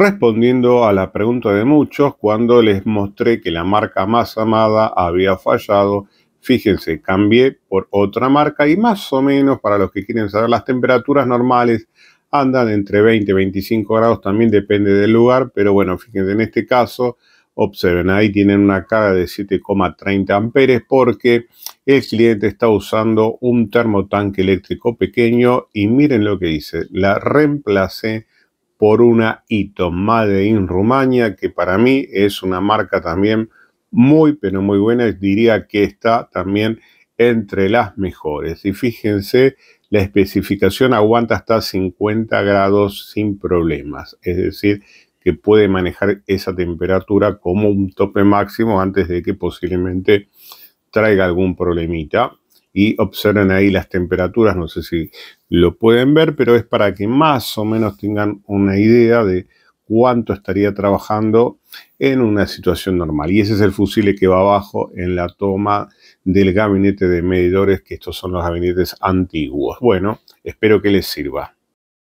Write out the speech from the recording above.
respondiendo a la pregunta de muchos cuando les mostré que la marca más amada había fallado. Fíjense, cambié por otra marca y más o menos para los que quieren saber las temperaturas normales andan entre 20 y 25 grados, también depende del lugar, pero bueno, fíjense en este caso, observen ahí tienen una carga de 7,30 amperes porque el cliente está usando un termotanque eléctrico pequeño y miren lo que dice, la reemplacé por una Ito Made in Rumania, que para mí es una marca también muy, pero muy buena. Diría que está también entre las mejores. Y fíjense, la especificación aguanta hasta 50 grados sin problemas. Es decir, que puede manejar esa temperatura como un tope máximo antes de que posiblemente traiga algún problemita y observen ahí las temperaturas, no sé si lo pueden ver, pero es para que más o menos tengan una idea de cuánto estaría trabajando en una situación normal. Y ese es el fusible que va abajo en la toma del gabinete de medidores, que estos son los gabinetes antiguos. Bueno, espero que les sirva.